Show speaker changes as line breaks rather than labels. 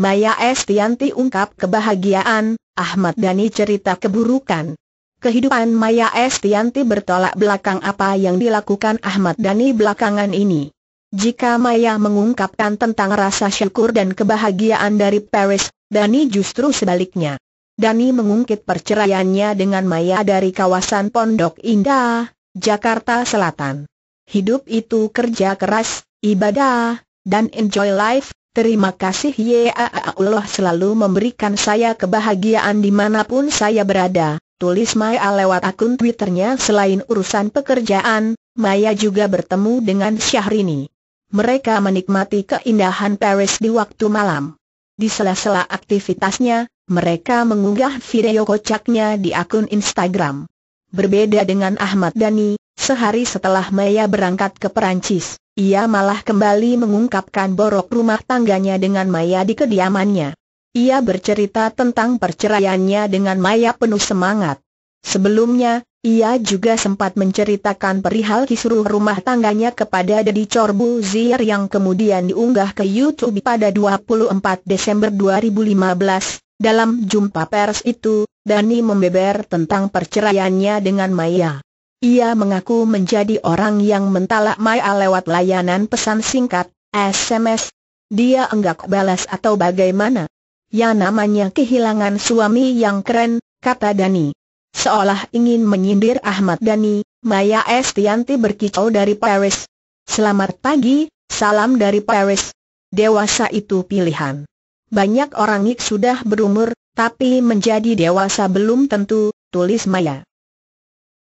Maya Estianti ungkap kebahagiaan, Ahmad Dhani cerita keburukan. Kehidupan Maya Estianti bertolak belakang apa yang dilakukan Ahmad Dhani belakangan ini. Jika Maya mengungkapkan tentang rasa syukur dan kebahagiaan dari Paris, Dhani justru sebaliknya. Dhani mengungkit perceraiannya dengan Maya dari kawasan Pondok Indah, Jakarta Selatan. Hidup itu kerja keras, ibadah, dan enjoy life, Terima kasih Ya Allah selalu memberikan saya kebahagiaan dimanapun saya berada, tulis Maya lewat akun Twitternya selain urusan pekerjaan, Maya juga bertemu dengan Syahrini. Mereka menikmati keindahan Paris di waktu malam. Di sela-sela aktivitasnya, mereka mengunggah video kocaknya di akun Instagram. Berbeda dengan Ahmad Dhani, Sehari setelah Maya berangkat ke Perancis, ia malah kembali mengungkapkan borok rumah tangganya dengan Maya di kediamannya. Ia bercerita tentang perceraiannya dengan Maya penuh semangat. Sebelumnya, ia juga sempat menceritakan perihal kisruh rumah tangganya kepada Dedi Corbu Zir yang kemudian diunggah ke YouTube pada 24 Desember 2015. Dalam jumpa pers itu, Dani membeber tentang perceraiannya dengan Maya. Ia mengaku menjadi orang yang mentalak Maya lewat layanan pesan singkat, SMS. Dia enggak balas atau bagaimana? Ya namanya kehilangan suami yang keren, kata Dani. Seolah ingin menyindir Ahmad Dani, Maya Estianti berkicau dari Paris. Selamat pagi, salam dari Paris. Dewasa itu pilihan. Banyak orang yang sudah berumur, tapi menjadi dewasa belum tentu, tulis Maya.